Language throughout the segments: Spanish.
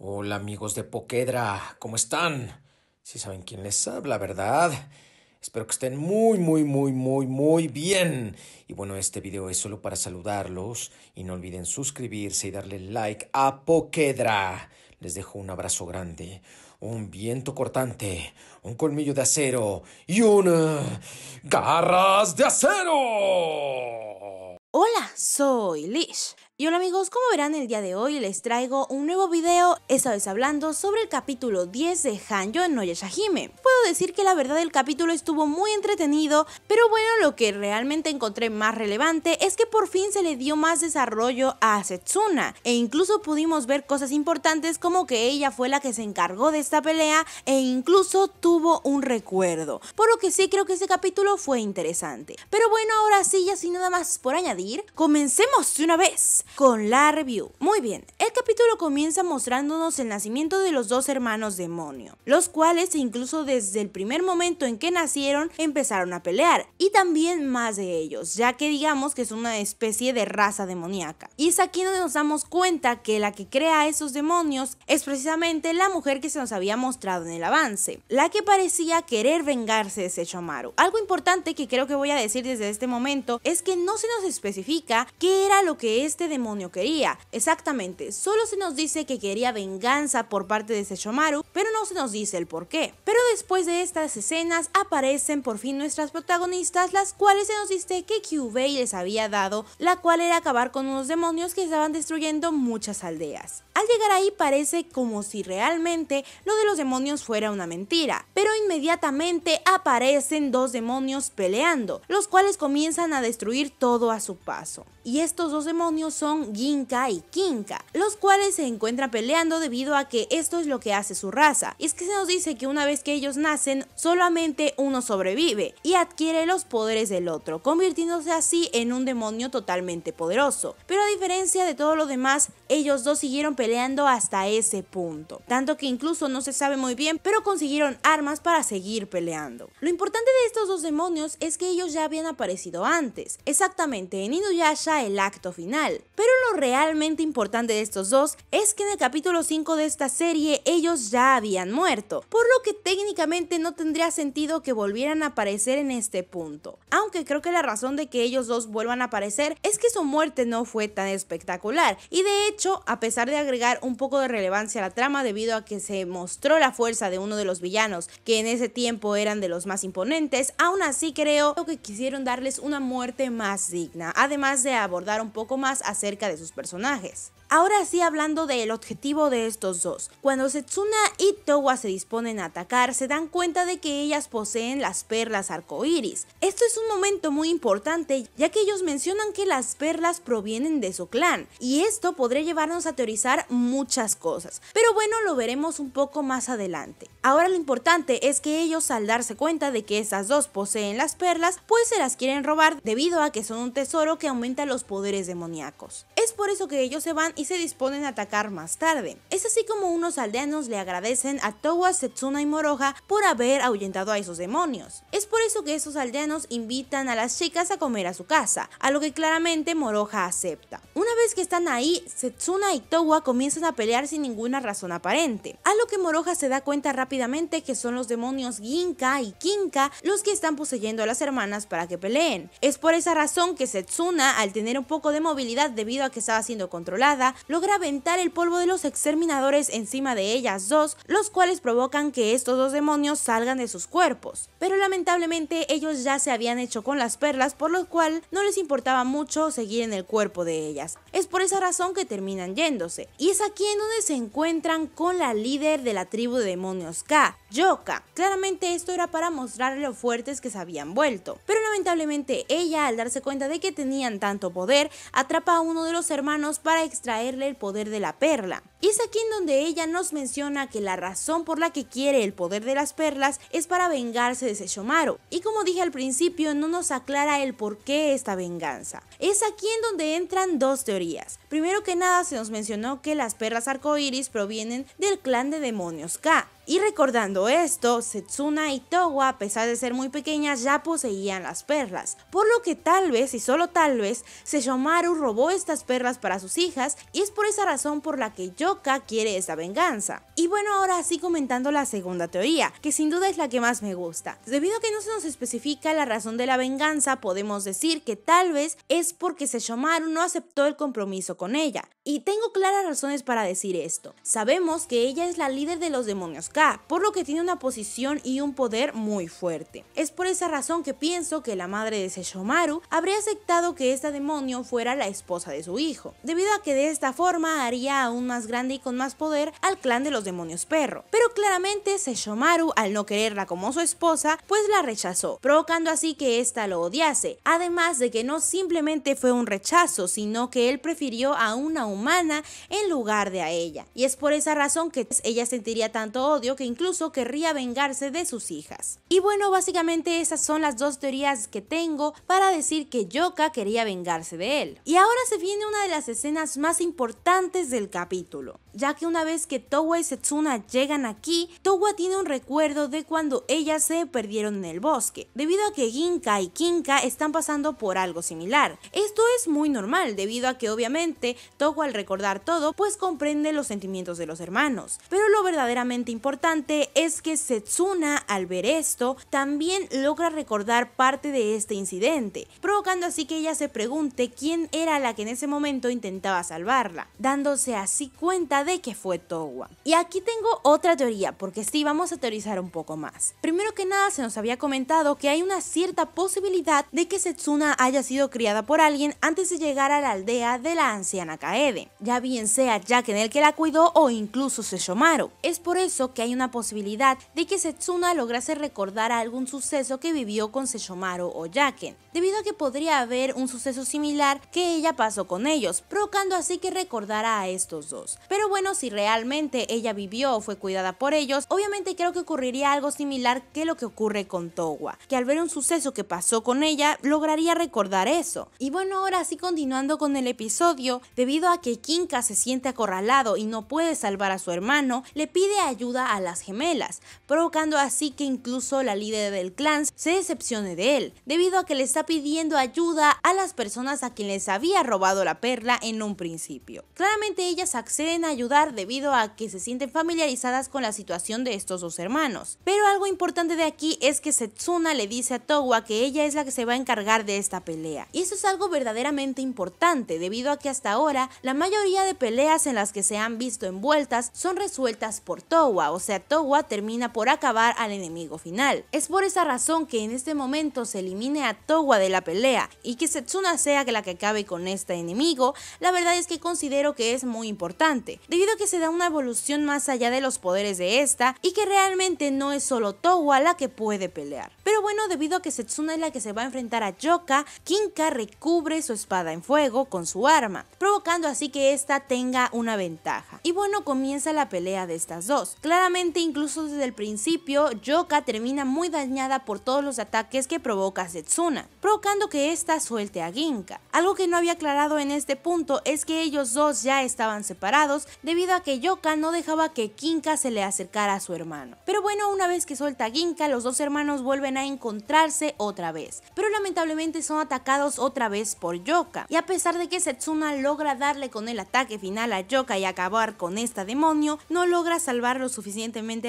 Hola amigos de Poquedra, ¿cómo están? Si saben quién les habla, ¿verdad? Espero que estén muy, muy, muy, muy, muy bien. Y bueno, este video es solo para saludarlos y no olviden suscribirse y darle like a Poquedra. Les dejo un abrazo grande, un viento cortante, un colmillo de acero y un... ¡Garras de acero! Hola, soy Lish. Y hola amigos, como verán el día de hoy les traigo un nuevo video, esta vez hablando sobre el capítulo 10 de Hanjo en Noyashahime. Puedo decir que la verdad el capítulo estuvo muy entretenido, pero bueno, lo que realmente encontré más relevante es que por fin se le dio más desarrollo a Setsuna, e incluso pudimos ver cosas importantes como que ella fue la que se encargó de esta pelea e incluso tuvo un recuerdo, por lo que sí creo que ese capítulo fue interesante. Pero bueno, ahora sí, ya sin nada más por añadir, comencemos de una vez con la review. Muy bien, el capítulo comienza mostrándonos el nacimiento de los dos hermanos demonio, los cuales e incluso desde el primer momento en que nacieron empezaron a pelear, y también más de ellos, ya que digamos que es una especie de raza demoníaca. Y es aquí donde nos damos cuenta que la que crea a esos demonios es precisamente la mujer que se nos había mostrado en el avance, la que parecía querer vengarse de Sechomaru. Algo importante que creo que voy a decir desde este momento es que no se nos especifica qué era lo que este demonio demonio quería. Exactamente, solo se nos dice que quería venganza por parte de Sechomaru, pero no se nos dice el por qué. Pero después de estas escenas aparecen por fin nuestras protagonistas, las cuales se nos dice que Kyubei les había dado, la cual era acabar con unos demonios que estaban destruyendo muchas aldeas. Al llegar ahí parece como si realmente lo de los demonios fuera una mentira, pero inmediatamente aparecen dos demonios peleando, los cuales comienzan a destruir todo a su paso y estos dos demonios son Ginka y Kinka, los cuales se encuentran peleando debido a que esto es lo que hace su raza. Y es que se nos dice que una vez que ellos nacen, solamente uno sobrevive y adquiere los poderes del otro, convirtiéndose así en un demonio totalmente poderoso. Pero a diferencia de todo lo demás, ellos dos siguieron peleando hasta ese punto, tanto que incluso no se sabe muy bien, pero consiguieron armas para seguir peleando. Lo importante de estos dos demonios es que ellos ya habían aparecido antes, exactamente en Inuyasha el acto final. Pero lo realmente importante de estos dos es que en el capítulo 5 de esta serie ellos ya habían muerto, por lo que técnicamente no tendría sentido que volvieran a aparecer en este punto. Aunque creo que la razón de que ellos dos vuelvan a aparecer es que su muerte no fue tan espectacular y de hecho, a pesar de agregar un poco de relevancia a la trama debido a que se mostró la fuerza de uno de los villanos que en ese tiempo eran de los más imponentes, aún así creo que quisieron darles una muerte más digna, además de abordar un poco más acerca de sus personajes. Ahora sí hablando del objetivo de estos dos. Cuando Setsuna y Towa se disponen a atacar, se dan cuenta de que ellas poseen las perlas arcoíris. Esto es un momento muy importante, ya que ellos mencionan que las perlas provienen de su clan, y esto podría llevarnos a teorizar muchas cosas. Pero bueno, lo veremos un poco más adelante. Ahora lo importante es que ellos al darse cuenta de que esas dos poseen las perlas, pues se las quieren robar debido a que son un tesoro que aumenta los poderes demoníacos. Es por eso que ellos se van y se disponen a atacar más tarde. Es así como unos aldeanos le agradecen a Towa, Setsuna y Moroja por haber ahuyentado a esos demonios. Es por eso que esos aldeanos invitan a las chicas a comer a su casa, a lo que claramente Moroja acepta. Una vez que están ahí, Setsuna y Towa comienzan a pelear sin ninguna razón aparente, a lo que Moroja se da cuenta rápidamente que son los demonios Ginka y Kinka los que están poseyendo a las hermanas para que peleen. Es por esa razón que Setsuna, al tener un poco de movilidad debido a que estaba siendo controlada, logra aventar el polvo de los exterminadores encima de ellas dos, los cuales provocan que estos dos demonios salgan de sus cuerpos. Pero lamentablemente ellos ya se habían hecho con las perlas, por lo cual no les importaba mucho seguir en el cuerpo de ellas. Es por esa razón que terminan yéndose. Y es aquí en donde se encuentran con la líder de la tribu de demonios K, Yoka. Claramente esto era para mostrar lo fuertes que se habían vuelto. Pero lamentablemente ella, al darse cuenta de que tenían tanto poder, atrapa a uno de los hermanos para extraerle el poder de la perla. Y es aquí en donde ella nos menciona que la razón por la que quiere el poder de las perlas es para vengarse de Sesshomaru. Y como dije al principio, no nos aclara el por qué esta venganza. Es aquí en donde entran dos teorías. Primero que nada, se nos mencionó que las perlas arcoiris provienen del clan de demonios K, y recordando esto, Setsuna y Towa, a pesar de ser muy pequeñas, ya poseían las perlas, por lo que tal vez y solo tal vez Seshomaru robó estas perlas para sus hijas y es por esa razón por la que Yoka quiere esa venganza. Y bueno, ahora sí comentando la segunda teoría, que sin duda es la que más me gusta. Debido a que no se nos especifica la razón de la venganza, podemos decir que tal vez es porque Seshomaru no aceptó el compromiso con ella. Y tengo claras razones para decir esto. Sabemos que ella es la líder de los demonios por lo que tiene una posición y un poder muy fuerte. Es por esa razón que pienso que la madre de Seshomaru habría aceptado que esta demonio fuera la esposa de su hijo, debido a que de esta forma haría aún más grande y con más poder al clan de los demonios perro. Pero claramente Seshomaru, al no quererla como su esposa, pues la rechazó, provocando así que ésta lo odiase, además de que no simplemente fue un rechazo, sino que él prefirió a una humana en lugar de a ella. Y es por esa razón que ella sentiría tanto odio que incluso querría vengarse de sus hijas. Y bueno, básicamente esas son las dos teorías que tengo para decir que Yoka quería vengarse de él. Y ahora se viene una de las escenas más importantes del capítulo, ya que una vez que Towa y Setsuna llegan aquí, Towa tiene un recuerdo de cuando ellas se perdieron en el bosque, debido a que Ginka y Kinka están pasando por algo similar. Esto es muy normal, debido a que obviamente Towa al recordar todo, pues comprende los sentimientos de los hermanos, pero lo verdaderamente importante importante es que Setsuna, al ver esto, también logra recordar parte de este incidente, provocando así que ella se pregunte quién era la que en ese momento intentaba salvarla, dándose así cuenta de que fue Towa. Y aquí tengo otra teoría, porque sí, vamos a teorizar un poco más. Primero que nada, se nos había comentado que hay una cierta posibilidad de que Setsuna haya sido criada por alguien antes de llegar a la aldea de la anciana Kaede, ya bien sea Jack en el que la cuidó o incluso Seyomaro. Es por eso que que hay una posibilidad de que Setsuna lograse recordar algún suceso que vivió con Sesshomaru o Yaken, debido a que podría haber un suceso similar que ella pasó con ellos, provocando así que recordara a estos dos. Pero bueno, si realmente ella vivió o fue cuidada por ellos, obviamente creo que ocurriría algo similar que lo que ocurre con Towa, que al ver un suceso que pasó con ella, lograría recordar eso. Y bueno, ahora sí continuando con el episodio, debido a que Kinka se siente acorralado y no puede salvar a su hermano, le pide ayuda a las gemelas, provocando así que incluso la líder del clan se decepcione de él, debido a que le está pidiendo ayuda a las personas a quienes les había robado la perla en un principio. Claramente ellas acceden a ayudar debido a que se sienten familiarizadas con la situación de estos dos hermanos. Pero algo importante de aquí es que Setsuna le dice a Towa que ella es la que se va a encargar de esta pelea. Y eso es algo verdaderamente importante debido a que hasta ahora la mayoría de peleas en las que se han visto envueltas son resueltas por Towa, o o sea Towa, termina por acabar al enemigo final. Es por esa razón que en este momento se elimine a Towa de la pelea y que Setsuna sea la que acabe con este enemigo, la verdad es que considero que es muy importante, debido a que se da una evolución más allá de los poderes de esta y que realmente no es solo Towa la que puede pelear. Pero bueno, debido a que Setsuna es la que se va a enfrentar a Yoka, Kinka recubre su espada en fuego con su arma, provocando así que esta tenga una ventaja. Y bueno, comienza la pelea de estas dos incluso desde el principio, Yoka termina muy dañada por todos los ataques que provoca Setsuna, provocando que ésta suelte a Ginka. Algo que no había aclarado en este punto es que ellos dos ya estaban separados debido a que Yoka no dejaba que Ginka se le acercara a su hermano. Pero bueno, una vez que suelta a Ginka, los dos hermanos vuelven a encontrarse otra vez, pero lamentablemente son atacados otra vez por Yoka. Y a pesar de que Setsuna logra darle con el ataque final a Yoka y acabar con esta demonio, no logra salvar lo suficiente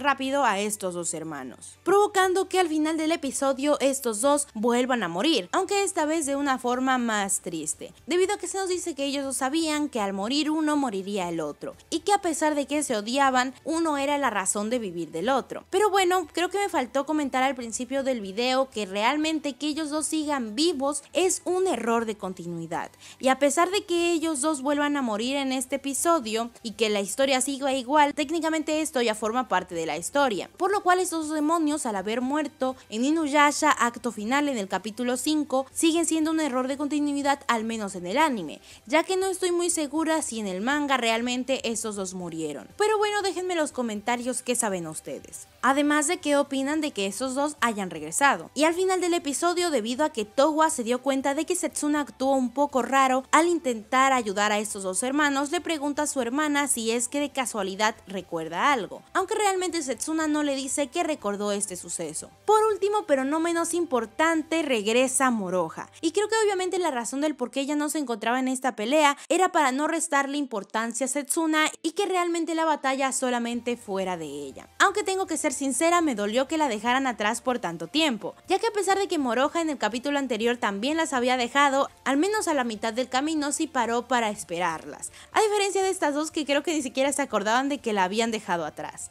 rápido a estos dos hermanos, provocando que al final del episodio estos dos vuelvan a morir, aunque esta vez de una forma más triste, debido a que se nos dice que ellos dos sabían que al morir uno moriría el otro, y que a pesar de que se odiaban, uno era la razón de vivir del otro. Pero bueno, creo que me faltó comentar al principio del video que realmente que ellos dos sigan vivos es un error de continuidad, y a pesar de que ellos dos vuelvan a morir en este episodio y que la historia siga igual, técnicamente esto ya forma parte de la historia. Por lo cual estos demonios al haber muerto en Inuyasha, acto final en el capítulo 5, siguen siendo un error de continuidad al menos en el anime, ya que no estoy muy segura si en el manga realmente estos dos murieron. Pero bueno, déjenme los comentarios que saben ustedes. Además de qué opinan de que esos dos hayan regresado. Y al final del episodio, debido a que Towa se dio cuenta de que Setsuna actuó un poco raro al intentar ayudar a estos dos hermanos, le pregunta a su hermana si es que de casualidad recuerda algo que realmente Setsuna no le dice que recordó este suceso. Por último, pero no menos importante, regresa Moroja. Y creo que obviamente la razón del por qué ella no se encontraba en esta pelea era para no restarle importancia a Setsuna y que realmente la batalla solamente fuera de ella. Aunque tengo que ser sincera, me dolió que la dejaran atrás por tanto tiempo, ya que a pesar de que Moroja en el capítulo anterior también las había dejado, al menos a la mitad del camino sí paró para esperarlas. A diferencia de estas dos que creo que ni siquiera se acordaban de que la habían dejado atrás.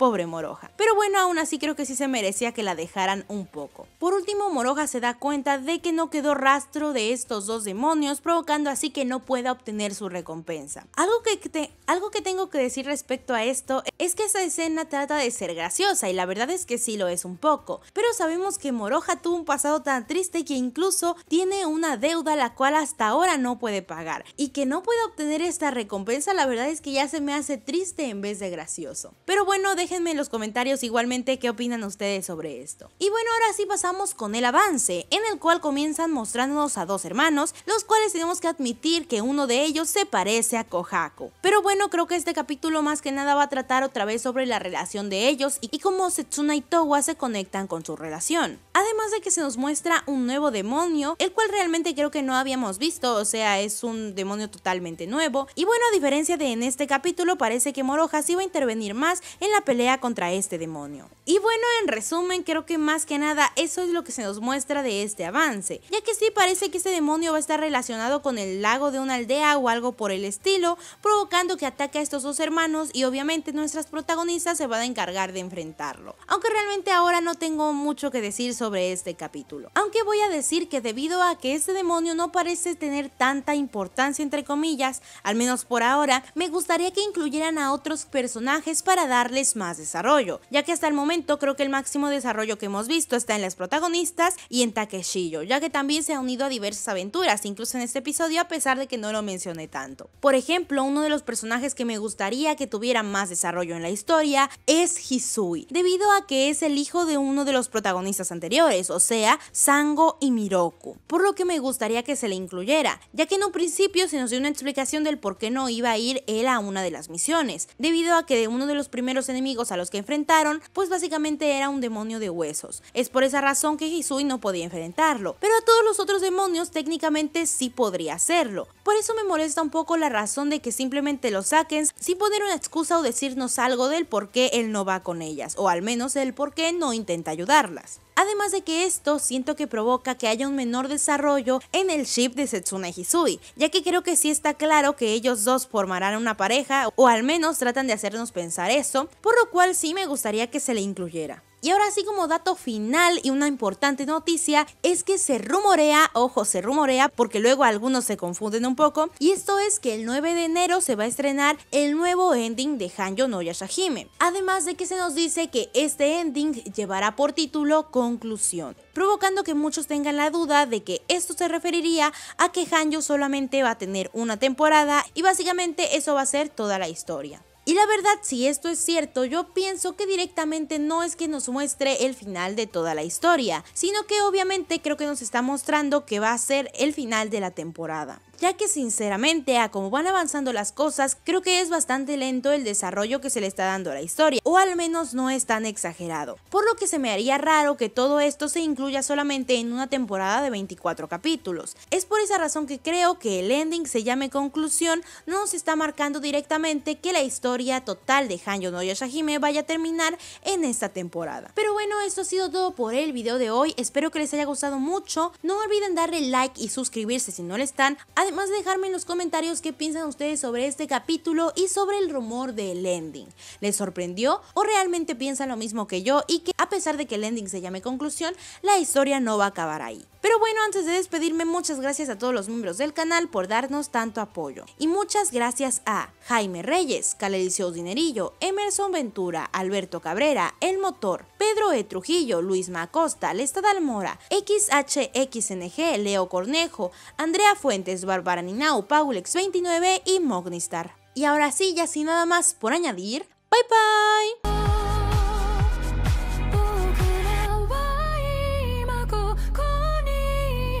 pobre Moroja. Pero bueno, aún así creo que sí se merecía que la dejaran un poco. Por último, Moroja se da cuenta de que no quedó rastro de estos dos demonios, provocando así que no pueda obtener su recompensa. Algo que, algo que tengo que decir respecto a esto es que esa escena trata de ser graciosa y la verdad es que sí lo es un poco, pero sabemos que Moroja tuvo un pasado tan triste que incluso tiene una deuda la cual hasta ahora no puede pagar y que no pueda obtener esta recompensa la verdad es que ya se me hace triste en vez de gracioso. Pero bueno, de déjenme en los comentarios igualmente qué opinan ustedes sobre esto. Y bueno, ahora sí pasamos con el avance, en el cual comienzan mostrándonos a dos hermanos, los cuales tenemos que admitir que uno de ellos se parece a Kohaku. Pero bueno, creo que este capítulo más que nada va a tratar otra vez sobre la relación de ellos y, cómo Setsuna y Towa se conectan con su relación. Además de que se nos muestra un nuevo demonio, el cual realmente creo que no habíamos visto, o sea, es un demonio totalmente nuevo. Y bueno, a diferencia de en este capítulo, parece que Moroha sí va a intervenir más en la pelea contra este demonio. Y bueno, en resumen, creo que más que nada eso es lo que se nos muestra de este avance, ya que sí parece que este demonio va a estar relacionado con el lago de una aldea o algo por el estilo, provocando que ataque a estos dos hermanos y obviamente nuestras protagonistas se van a encargar de enfrentarlo. Aunque realmente ahora no tengo mucho que decir sobre este capítulo. Aunque voy a decir que debido a que este demonio no parece tener tanta importancia entre comillas, al menos por ahora, me gustaría que incluyeran a otros personajes para darles más desarrollo, ya que hasta el momento creo que el máximo desarrollo que hemos visto está en las protagonistas y en Takeshiyo, ya que también se ha unido a diversas aventuras, incluso en este episodio a pesar de que no lo mencioné tanto. Por ejemplo, uno de los personajes que me gustaría que tuviera más desarrollo en la historia es Hisui, debido a que es el hijo de uno de los protagonistas anteriores, o sea, Sango y Miroku, por lo que me gustaría que se le incluyera, ya que en un principio se nos dio una explicación del por qué no iba a ir él a una de las misiones, debido a que de uno de los primeros enemigos a los que enfrentaron, pues básicamente era un demonio de huesos. Es por esa razón que Hisui no podía enfrentarlo, pero a todos los otros demonios técnicamente sí podría hacerlo. Por eso me molesta un poco la razón de que simplemente lo saquen sin poner una excusa o decirnos algo del por qué él no va con ellas, o al menos el por qué no intenta ayudarlas. Además de que esto siento que provoca que haya un menor desarrollo en el ship de Setsuna y Hisui, ya que creo que sí está claro que ellos dos formarán una pareja, o al menos tratan de hacernos pensar eso, lo cual sí me gustaría que se le incluyera. Y ahora sí como dato final y una importante noticia es que se rumorea, ojo, se rumorea porque luego algunos se confunden un poco, y esto es que el 9 de enero se va a estrenar el nuevo ending de Hanjo no Yashahime. Además de que se nos dice que este ending llevará por título Conclusión, provocando que muchos tengan la duda de que esto se referiría a que Hanjo solamente va a tener una temporada y básicamente eso va a ser toda la historia. Y la verdad, si esto es cierto, yo pienso que directamente no es que nos muestre el final de toda la historia, sino que obviamente creo que nos está mostrando que va a ser el final de la temporada ya que sinceramente a como van avanzando las cosas, creo que es bastante lento el desarrollo que se le está dando a la historia, o al menos no es tan exagerado, por lo que se me haría raro que todo esto se incluya solamente en una temporada de 24 capítulos. Es por esa razón que creo que el ending se llame conclusión, no se está marcando directamente que la historia total de Hanyo no Yoshihime vaya a terminar en esta temporada. Pero bueno, esto ha sido todo por el video de hoy, espero que les haya gustado mucho, no olviden darle like y suscribirse si no lo están, más dejarme en los comentarios qué piensan ustedes sobre este capítulo y sobre el rumor del ending. ¿Les sorprendió o realmente piensan lo mismo que yo y que a pesar de que el ending se llame conclusión, la historia no va a acabar ahí? Pero bueno, antes de despedirme, muchas gracias a todos los miembros del canal por darnos tanto apoyo. Y muchas gracias a Jaime Reyes, Caledicio Dinerillo, Emerson Ventura, Alberto Cabrera, El Motor, Pedro E. Trujillo, Luis Macosta, Lestadal Mora, XHXNG, Leo Cornejo, Andrea Fuentes, Bar para Ninao, Paulex29 y Mognistar. Y ahora sí, ya sin nada más por añadir, bye bye.